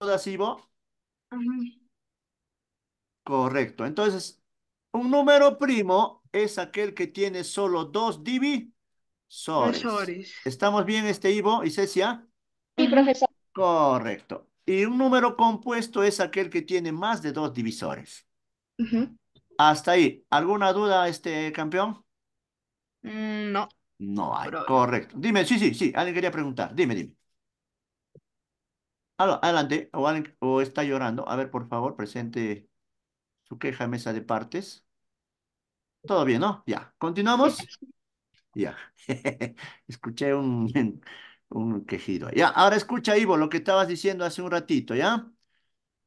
todas, Ivo? Correcto. Entonces, un número primo es aquel que tiene solo dos divisores. ¿Estamos bien, este Ivo y Cecia? Sí, profesor. Correcto. Y un número compuesto es aquel que tiene más de dos divisores. Hasta ahí. ¿Alguna duda, este campeón? Mm, no. No hay. Correcto. Dime, sí, sí, sí. Alguien quería preguntar. Dime, dime. Adelante, o, está llorando. A ver, por favor, presente su queja mesa de partes. Todo bien, ¿no? Ya, continuamos. Ya, escuché un, un quejido. Ya, ahora escucha, Ivo, lo que estabas diciendo hace un ratito, ¿ya?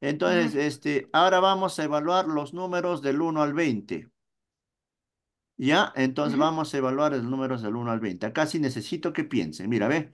Entonces, este, ahora vamos a evaluar los números del 1 al 20. ¿Ya? Entonces vamos a evaluar los números del 1 al 20. Acá sí necesito que piensen. Mira, ve.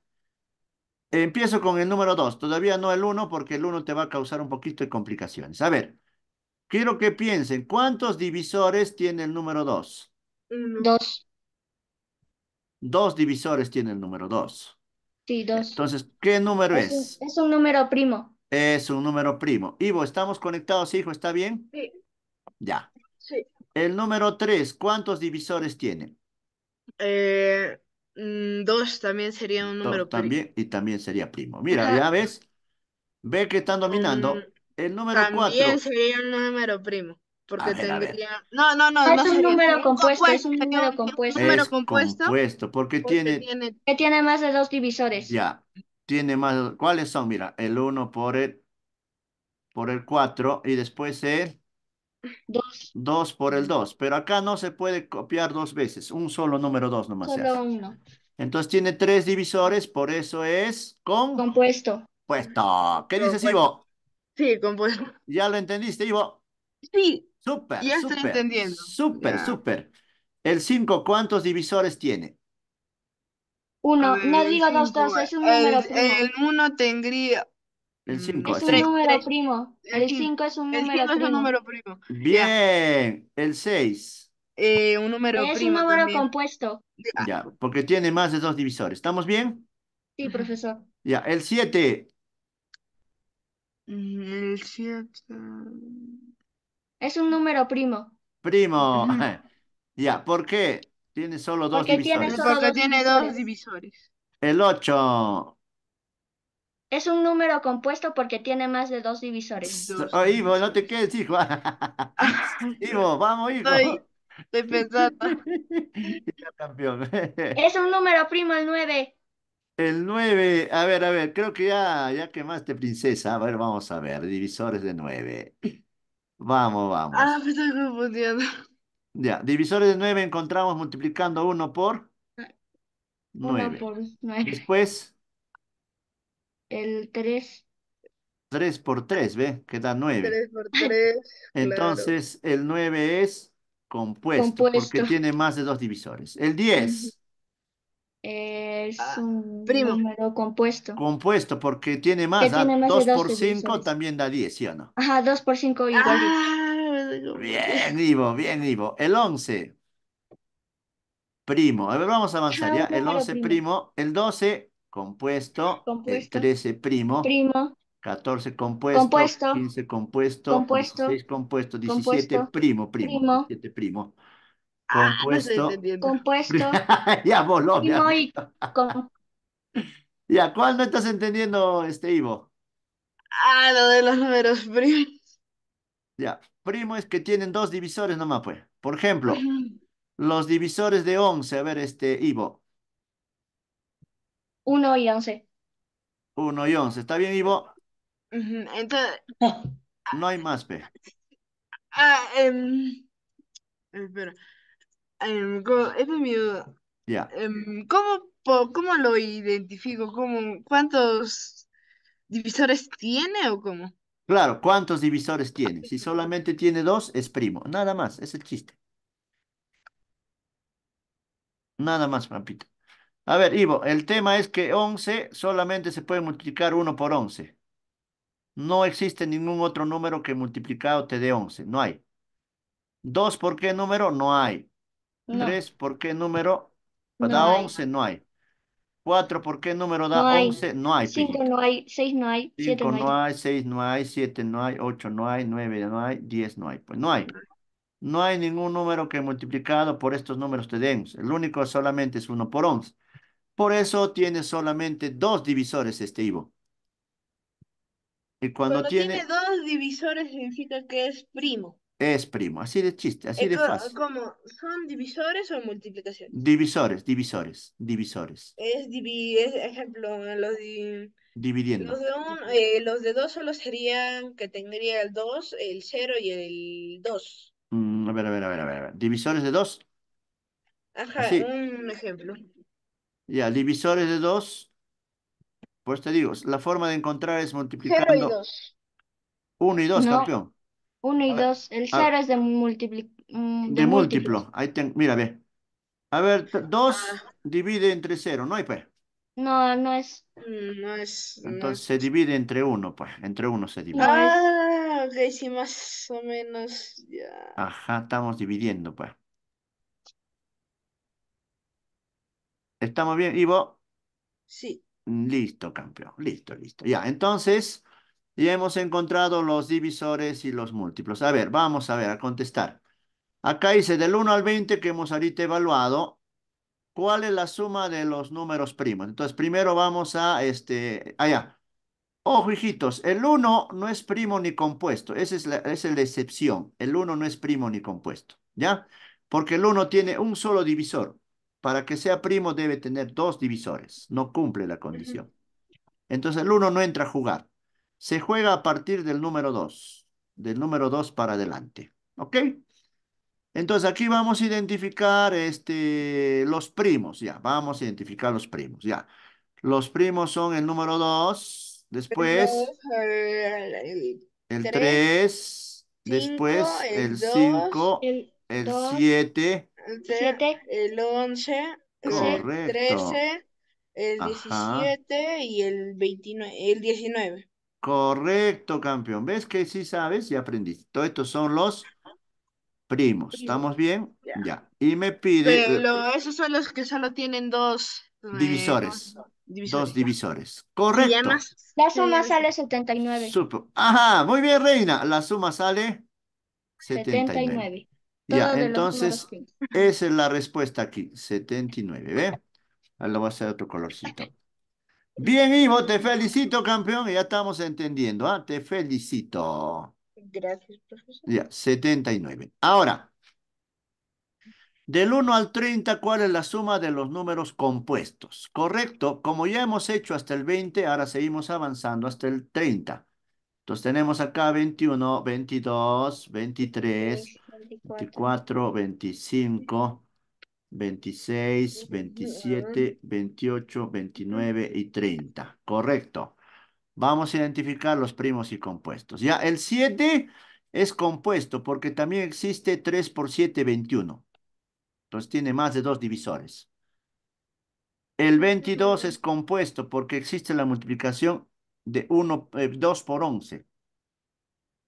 Empiezo con el número dos. todavía no el uno, porque el uno te va a causar un poquito de complicaciones. A ver, quiero que piensen, ¿cuántos divisores tiene el número Dos? dos. Dos divisores tiene el número dos. Sí, dos. Entonces, ¿qué número es? Es un, número primo. Es un número primo. Ivo, ¿estamos conectados, hijo? ¿Está bien? Sí. Ya. Sí. El número tres, ¿cuántos divisores tiene? Eh, 2 mm, dos también sería un número también, primo. Y también sería primo. Mira, ya ves, ve que están dominando. Mm, el número 4 También sería un número primo. Porque tendría... No, no, no. Ah, pues, es un número compuesto, es un número compuesto. Es número compuesto. porque, tiene... tiene... Que tiene más de dos divisores. Ya, tiene más... ¿Cuáles son? Mira, el 1 por el... por el 4 y después el... Dos. Dos por el dos. Pero acá no se puede copiar dos veces. Un solo número dos nomás. Solo uno. Entonces tiene tres divisores, por eso es con... compuesto. ¿Qué dices, Ivo? Sí, compuesto. ¿Ya lo entendiste, Ivo? Sí. Súper. Ya estoy entendiendo. Súper, súper. El 5, ¿cuántos divisores tiene? Uno. no diga dos, dos, es un número. El 1 tendría el 5. Mm, es un número primo. El 5 es un número primo. Bien. El 6. Eh, un número es primo. Es un número compuesto. Ya. porque tiene más de dos divisores. ¿Estamos bien? Sí, profesor. Ya, el 7. Mm, el 7. Es un número primo. Primo. Ya, ¿por qué? Tiene solo dos porque divisores. Tiene dos divisores. dos divisores. El 8. Es un número compuesto porque tiene más de dos divisores. Ah, Ivo, no te quedes, hijo. Ivo, vamos, Ivo. Estoy, pensando. campeón. es un número primo el 9. El 9, a ver, a ver, creo que ya, ya quemaste, princesa. A ver, vamos a ver, divisores de 9. Vamos, vamos. Ah, me estoy confundiendo. Ya, divisores de 9 encontramos multiplicando 1 por 9. por 9. Después. El 3. 3 por 3, ¿ve? da 9. 3 por 3. Entonces, el 9 es compuesto, porque tiene más de dos divisores. El 10. Es ah, un número compuesto. Compuesto, porque tiene más. 2 por 5 también da 10, ¿sí o no? Ajá, 2 por 5 ah, igual. bien, Ivo, bien, Ivo. El 11. Primo. A ver, vamos a avanzar ya. El 11 primo. El 12 compuesto, 13 primo, primo, 14 compuesto, 15 compuesto, 6 16 compuesto, 17 primo, primo, 17 primo. Compuesto, ah, compuesto, ya voló. Primo y ya, ¿cuál no estás entendiendo, este Ivo? Ah, lo de los números primos. Ya, primo es que tienen dos divisores nomás, pues. Por ejemplo, los divisores de 11, a ver, este Ivo, 1 y once. Uno y once. ¿Está bien, Ivo? Entonces, No hay más, pe. Ah, em, espera. Em, Esa este es mi duda. Ya. Em, ¿cómo, lo identifico? ¿Cómo, cuántos divisores tiene o cómo? Claro, ¿cuántos divisores tiene? Si solamente tiene dos, es primo. Nada más, es el chiste. Nada más, papito. A ver, Ivo, el tema es que 11 solamente se puede multiplicar 1 por 11. No existe ningún otro número que multiplicado te dé 11, no hay. 2 por qué número, no hay. 3 por qué número, no da 11, no hay. 4 por qué número da 11, no hay. 5 no hay, 6 no hay, 7 no hay. 5 no hay, 6 no hay, 7 no hay, 8 no hay, 9 no hay, 10 no hay. Pues no hay. No hay ningún número que multiplicado por estos números te den. El único solamente es 1 por 11. Por eso tiene solamente dos divisores este Ivo. Y cuando, tiene... dos divisores significa que es primo. Es primo, así de chiste, así de fácil. ¿Cómo? ¿Son divisores o multiplicaciones? Divisores, divisores, divisores. Es, ejemplo, los dividiendo. Eh, los de, dos solo serían que tendría el 2, el 0 y el 2. Mm, a ver, a ver, a ver, a ver. Divisores de dos? Ajá, un ejemplo. Ya, divisores de 2. Pues te digo, la forma de encontrar es multiplicando. 1 y 2, no. campeón. 1 y 2. El 0 ah. es de, múltiplo. Mm, de, de múltiplo. múltiplo. Ahí ten, mira, ve. A ver, 2 ah. divide entre 0, ¿no hay pues? No, no es. Mm, no es. Entonces no. se divide entre 1, pues. Entre 1 se divide. Ah, ok, sí, más o menos. Ya. Ajá, estamos dividiendo, pues. ¿Estamos bien, Ivo? Sí. Listo, campeón. Listo, listo. Ya, entonces, ya hemos encontrado los divisores y los múltiplos. A ver, vamos a ver, a contestar. Acá dice, del 1 al 20 que hemos ahorita evaluado, ¿cuál es la suma de los números primos? Entonces, primero vamos a, este, allá. Ojo, hijitos, el 1 no es primo ni compuesto. Esa es la, es la excepción. El 1 no es primo ni compuesto, ¿ya? Porque el 1 tiene un solo divisor para que sea primo debe tener dos divisores, no cumple la condición. Entonces el uno no entra a jugar, se juega a partir del número 2, del número 2 para adelante, ¿ok? Entonces aquí vamos a identificar este, los primos, ya, vamos a identificar los primos, ya. Los primos son el número 2, eh, después el 3, después el 5, el siete el, 7, el 11, el 13, el 17 y el, el 19. Correcto, campeón. ¿Ves que sí sabes y aprendiste? Todos estos son los primos. ¿Estamos bien? Ya. Y me pide... Eh, esos son los que solo tienen dos... Divisores. Eh, divisores. Dos divisores. Correcto. la suma sale 79. Supo. Ajá, muy bien, Reina. La suma sale 79. 79. Ya, entonces, esa es la respuesta aquí, 79, ¿ve? Ahora lo voy a hacer otro colorcito. Bien, Ivo, te felicito, campeón, ya estamos entendiendo, ¿ah? Te felicito. Gracias, profesor. Ya, 79. Ahora, del 1 al 30, ¿cuál es la suma de los números compuestos? Correcto, como ya hemos hecho hasta el 20, ahora seguimos avanzando hasta el 30. Entonces tenemos acá 21, 22, 23, 24, 25, 26, 27, 28, 29 y 30. Correcto. Vamos a identificar los primos y compuestos. Ya, el 7 es compuesto porque también existe 3 por 7, 21. Entonces tiene más de dos divisores. El 22 es compuesto porque existe la multiplicación de 2 eh, por 11.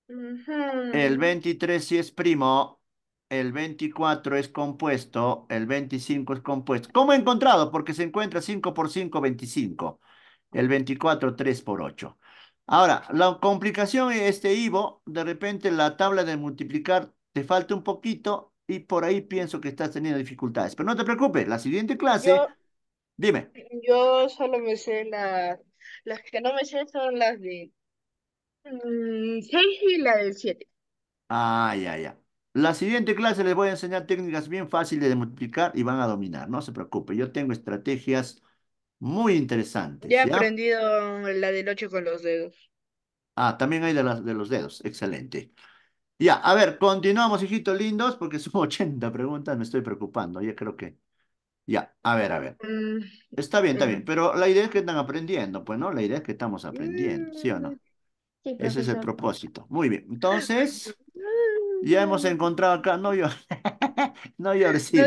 El 23 sí es primo, el 24 es compuesto, el 25 es compuesto. ¿Cómo he encontrado? Porque se encuentra 5 por 5, 25. El 24, 3 por 8. Ahora, la complicación es este Ivo, de repente la tabla de multiplicar te falta un poquito y por ahí pienso que estás teniendo dificultades. Pero no te preocupes, la siguiente clase... dime. Yo solo me sé las... Las que no me sé son las de Mm, y la del siete. Ah, ya, ya. La siguiente clase les voy a enseñar técnicas bien fáciles de multiplicar y van a dominar. No se preocupe, yo tengo estrategias muy interesantes. Ya he aprendido la del 8 con los dedos. Ah, también hay de, de los dedos. Excelente. Ya, a ver, continuamos, hijitos lindos, porque son 80 preguntas, me estoy preocupando, ya creo que... Ya, a ver, a ver. Mm, está bien, está mm. bien, pero la idea es que están aprendiendo, pues, ¿no? La idea es que estamos aprendiendo, ¿sí o no? Ese es el propósito. Muy bien. Entonces, ya hemos encontrado acá. No yo no yo yo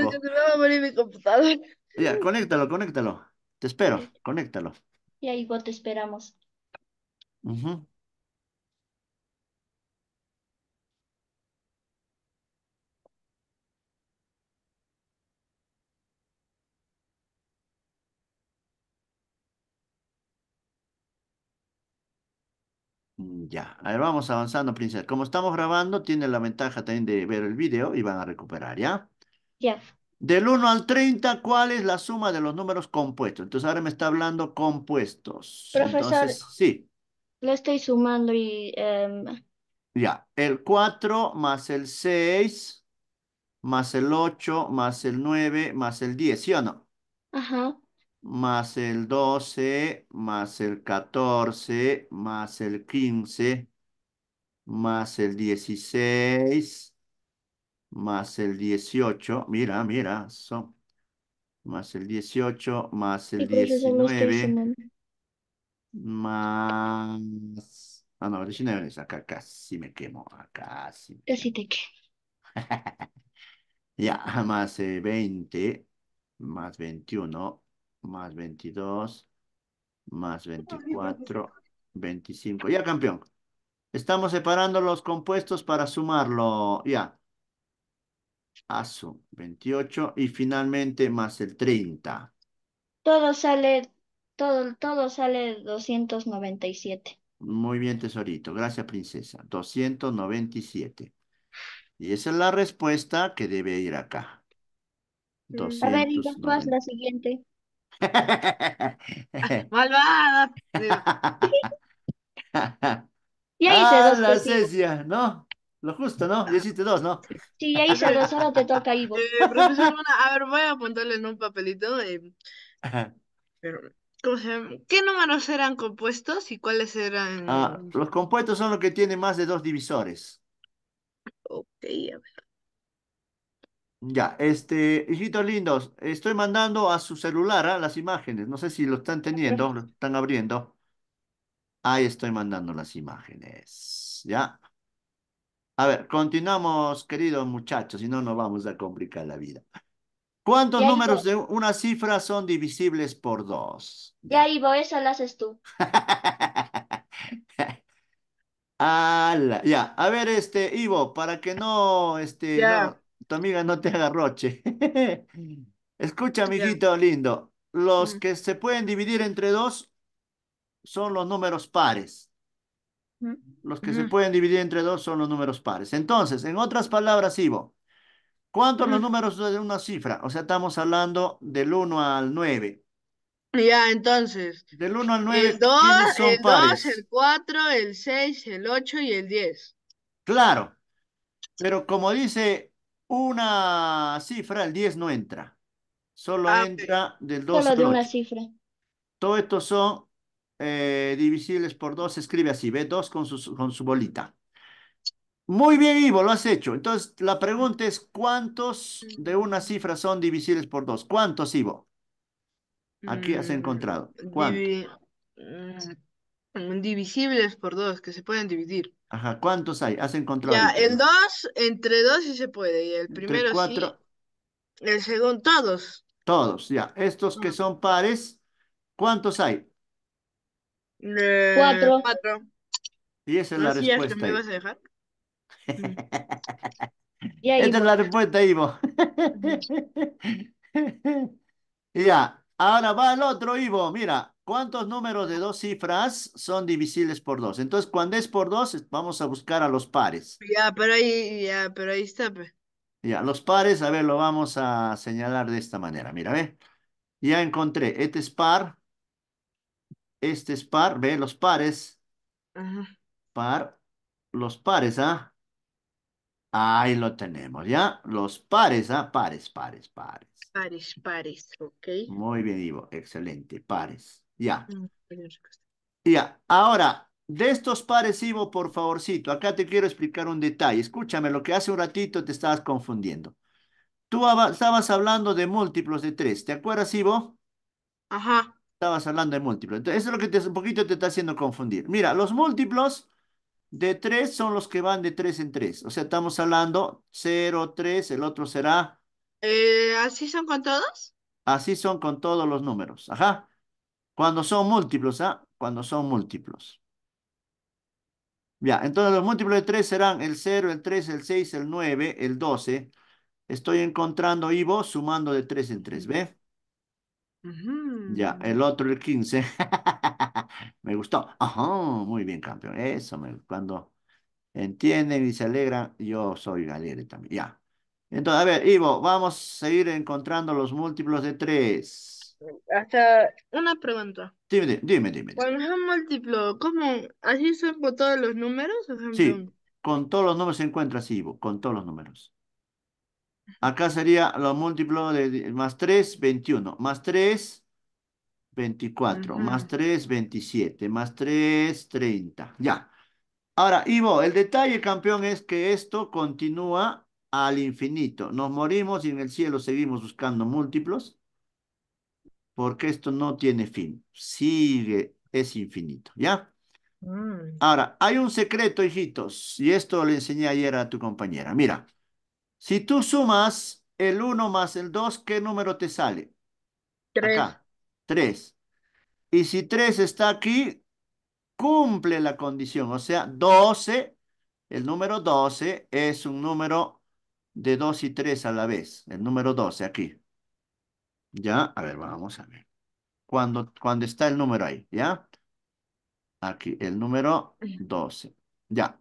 morir mi computadora. Ya, conéctalo, conéctalo. Te espero, conéctalo. Y ahí te esperamos. Mm, ya, a ver, vamos avanzando, princesa. Como estamos grabando, tiene la ventaja también de ver el video y van a recuperar, ¿ya? Ya. Del 1 al 30, ¿cuál es la suma de los números compuestos? Entonces ahora me está hablando compuestos. Profesor, Entonces, sí. Lo estoy sumando y... Em, ya, el 4 más el 6 más el 8 más el 9 más el 10, ¿sí o no? Ajá más el 12, más el 14, más el 15, más el 16, más el 18. Mira, mira, son más el 18, más el 19, más... Ah, no, 19 es acá, casi me quemo, acá casi. Casi te quemo. ya, más eh, 20, más 21, más 22, más 24, 25. Ya, campeón. Estamos separando los compuestos para sumarlo. Ya. Asu, 28 y finalmente más el 30. Todo sale, todo, todo sale 297. Muy bien, tesorito. Gracias, princesa. 297. Y esa es la respuesta que debe ir acá. 297. A ver, y después la siguiente. Malvada. y ahí se dos. La ¿no? Lo justo, ¿no? y hiciste dos, ¿no? Sí, ahí se dos, ahora te toca Ivo. Eh, a ver, voy a apuntarle en un papelito. Eh, ¿Qué números eran compuestos y cuáles eran? Ah, los compuestos son los que tienen más de dos divisores. Ok, a ver. Ya, este, hijitos lindos, estoy mandando a su celular ¿ah? las imágenes. No sé si lo están teniendo, lo están abriendo. Ahí estoy mandando las imágenes. Ya. A ver, continuamos, queridos muchachos, si no nos vamos a complicar la vida. ¿Cuántos números de una cifra son divisibles por dos? Ya, Ivo, eso lo haces tú. ya, a ver, este, Ivo, para que no, este, No, tu amiga no te agarroche. Escucha, amiguito lindo, los que se pueden dividir entre dos son los números pares. Los que se pueden dividir entre dos son los números pares. Entonces, en otras palabras, Ivo, ¿cuántos son los números de una cifra? O sea, estamos hablando del 1 al 9. Ya, entonces. Del 1 al 9. El 2, el, 2 el 4, el 6, el 8 y el 10. Claro. Pero como dice una cifra, el 10 no entra. Solo ah, entra del 2 Solo de una cifra. todos estos son eh, divisibles por 2, se escribe así, ve 2 con su, con su bolita. Muy bien, Ivo, lo has hecho. Entonces, la pregunta es, ¿cuántos de una cifra son divisibles por dos? ¿Cuántos, Ivo? Aquí has mm, encontrado. ¿Cuántos? Mm, divisibles por dos, que se pueden dividir. Ajá, ¿cuántos hay? hacen control. Ya, el 2, entre 2 sí se puede, y el primero sí. El segundo, todos. Todos, ya. Estos que ah. son pares, ¿cuántos hay? cuatro. Eh, cuatro. Y esa es la respuesta. ¿Me vas a dejar? Esta es la respuesta, Ivo. ya, Ahora va el otro, Ivo. Mira, ¿cuántos números de dos cifras son divisibles por dos? Entonces, cuando es por dos, vamos a buscar a los pares. Ya, pero ahí, ya, pero ahí está. Ya, los pares, a ver, lo vamos a señalar de esta manera. Mira, ve. Ya encontré, este es par. Este es par, ve, los pares. Par, los pares, ¿ah? Ahí lo tenemos, ¿ya? Los pares, ¿ah? Pares, pares, pares. Pares, pares, ok. Muy bien, Ivo. Excelente, pares. Ya. Mm, ya, ahora, de estos pares, Ivo, por favorcito, acá te quiero explicar un detalle. Escúchame, lo que hace un ratito te estabas confundiendo. Tú estabas hablando de múltiplos de tres, ¿te acuerdas, Ivo? Ajá. Estabas hablando de múltiplos. Entonces, eso es lo que te, un poquito te está haciendo confundir. Mira, los múltiplos de 3 son los que van de 3 en 3. O sea, estamos hablando 0, 3, el otro será... Eh, ¿Así son con todos? Así son con todos los números, ajá. Cuando son múltiplos, ¿ah? Cuando son múltiplos. Ya, entonces los múltiplos de 3 serán el 0, el 3, el 6, el 9, el 12. Estoy encontrando Ivo sumando de 3 en 3, ¿ve? Ya, el otro, el 15. me gustó. Ajá, muy bien, campeón. Eso, cuando entienden y se alegran, yo soy alegre también. Ya. Entonces, a ver, Ivo, vamos a seguir encontrando los múltiplos de 3. Hasta una pregunta. Dime, dime, dime. Cuando es un múltiplo, ¿cómo? ¿Así son todos los números? sí, con todos los números se encuentra así, Ivo, con todos los números. Acá sería los múltiplo de más 3, 21. Más 3, 24. Más 3, 27. Más 3, 30. Ya. Ahora, Ivo, el detalle, campeón, es que esto continúa al infinito. Nos morimos y en el cielo seguimos buscando múltiplos. Porque esto no tiene fin. Sigue, es infinito. ¿Ya? Mm. Ahora, hay un secreto, hijitos, y esto le enseñé ayer a tu compañera. Mira, si tú sumas el 1 más el 2, ¿qué número te sale? 3. 3. Y si 3 está aquí, cumple la condición. O sea, 12, el número 12 es un número de 2 y 3 a la vez. El número 12 aquí. ¿Ya? A ver, vamos a ver. cuando está el número ahí, ¿ya? Aquí, el número 12. Ya.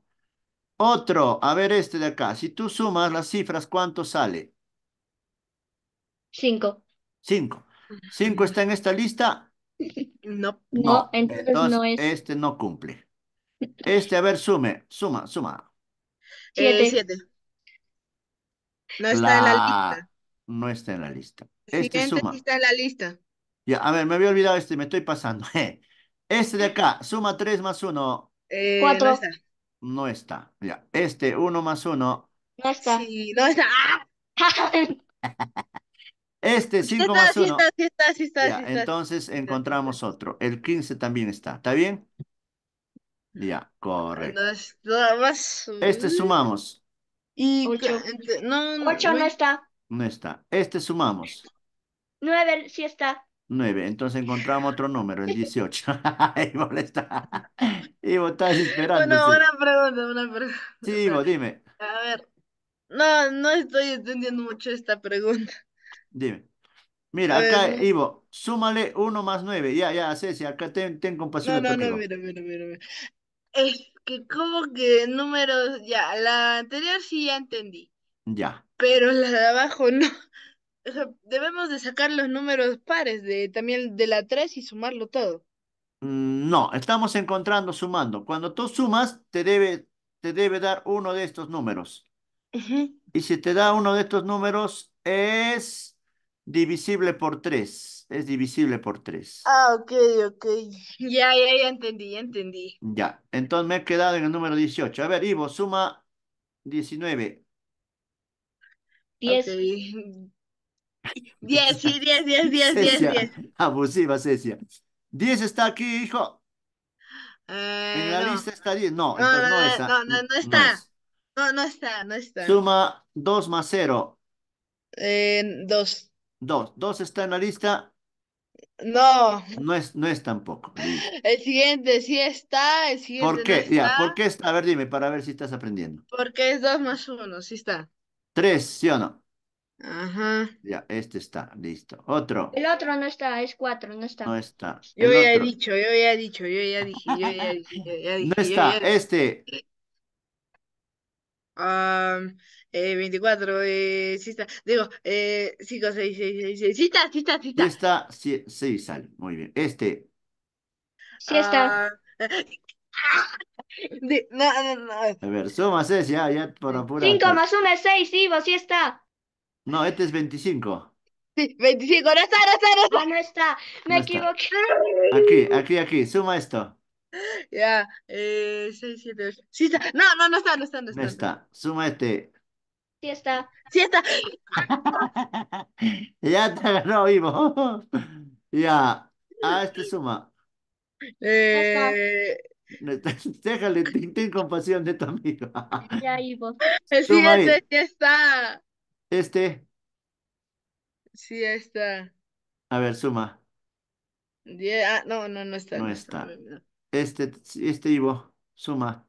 Otro, a ver este de acá. Si tú sumas las cifras, ¿cuánto sale? Cinco. Cinco. ¿Cinco está en esta lista? No. No, entonces, no es. Este no cumple. Este, a ver, sume, suma, suma. Eh, siete. siete. No está en la lista. No está en la lista. Este Siguiente suma. está en la lista. Ya, a ver, me había olvidado este, me estoy pasando. Este de acá, suma tres más uno. Eh, cuatro no está. Ya. Este 1 más 1. No está. Sí, no está. Ah. Este 5 más 1. entonces encontramos otro. El 15 también está. ¿Está bien? Ya, correcto. Este sumamos. Y No, no, no está. No está. Este sumamos. 9 sí está. 9. Entonces encontramos otro número, el 18. Ivo está le estás, esperando. una pregunta, una pregunta. Sí, Ivo, dime. A ver, no, no estoy entendiendo mucho esta pregunta. Dime. Mira, acá, Ivo, súmale 1 más 9. Ya, ya, Ceci, acá ten, ten compasión. No, no, no, mira, mira, mira. Es que como que números, ya, la anterior sí ya entendí. Ya. Pero la de abajo no debemos de sacar los números pares de también de la 3 y sumarlo todo. Mm, no, estamos encontrando sumando. Cuando tú sumas, te debe, te debe dar uno de estos números. Y si te da uno de estos números, es divisible por 3. Es divisible por 3. Ah, ok, ok. Ya, ya, ya entendí, ya entendí. Ya, entonces me he quedado en el número 18. A ver, Ivo, suma 19. 10. 10, sí, 10, 10, 10, 10, 10. Abusiva, Cecia. 10 está aquí, hijo. en la eh, lista está 10. No, no, está. No, no, está. No, no, está, no está. Suma 2 más 0. 2. 2. 2 está en la lista. No. No es, tampoco. El siguiente sí está, ¿Por qué? ¿por qué está? A ver, dime, para ver si estás aprendiendo. Porque es 2 más 1, sí está. 3, ¿sí o no? Ajá. Ya, este está, listo. Otro. El otro no está, es cuatro, no está. No está. Yo ya he dicho, yo ya he dicho, yo ya dije, yo ya dije, yo ya dije. No está, este. Um, eh, 24, eh, sí está. Digo, eh, 5, 6, 6, 6, 6. Sí está, sí está, sí está. Está, sí, sí sale. Muy bien. Este. Sí está. Uh... no, no, no. A ver, sumas es ya, ya por apuro. 5 más 1 es 6, Ivo, sí está. No, este es 25. Sí, 25, no está, no está, no está. no está, me equivoqué. Aquí, aquí, aquí, suma esto. Ya, eh, 6, 7, Sí está. No, no, no está, no está, no está. No está, suma este. Sí está. Sí está. ya te ganó Ivo! ya, ah, este suma. Eh... Déjale, ten, compasión de tu amigo. ya, Ivo. Sí, sí está. Este. Sí, ahí está. A ver, suma. 10, ah, no, no, no está. No está. Este, este Ivo, suma.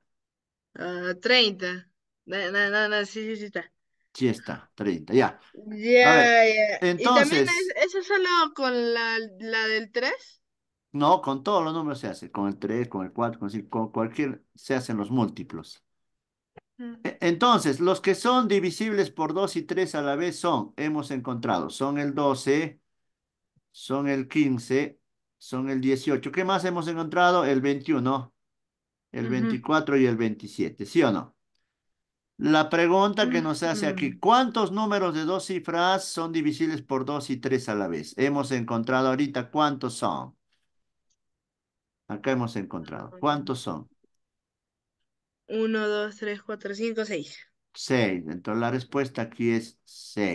30. 30. no, no, no, no, sí, sí, sí está. Sí está, 30, ya. Ya, yeah, yeah. Entonces, ¿Y es, eso solo con la, la del 3? No, con todos los números se hace, con el 3, con el 4, con el 5, con cualquier, se hacen los múltiplos. Mm. E, entonces, los que son divisibles por 2 y 3 a la vez son, hemos encontrado, son el 12, son el 15, son el 18. ¿Qué más hemos encontrado? El 21, el 24 y el 27, ¿sí o no? La pregunta que nos hace aquí, mm. ¿cuántos números de dos cifras son divisibles por 2 y 3 a la vez? Hemos encontrado ahorita cuántos son. Acá hemos encontrado. ¿Cuántos son? 1, 2, 3, 4, 5, 6. 6. Entonces la respuesta aquí es 6.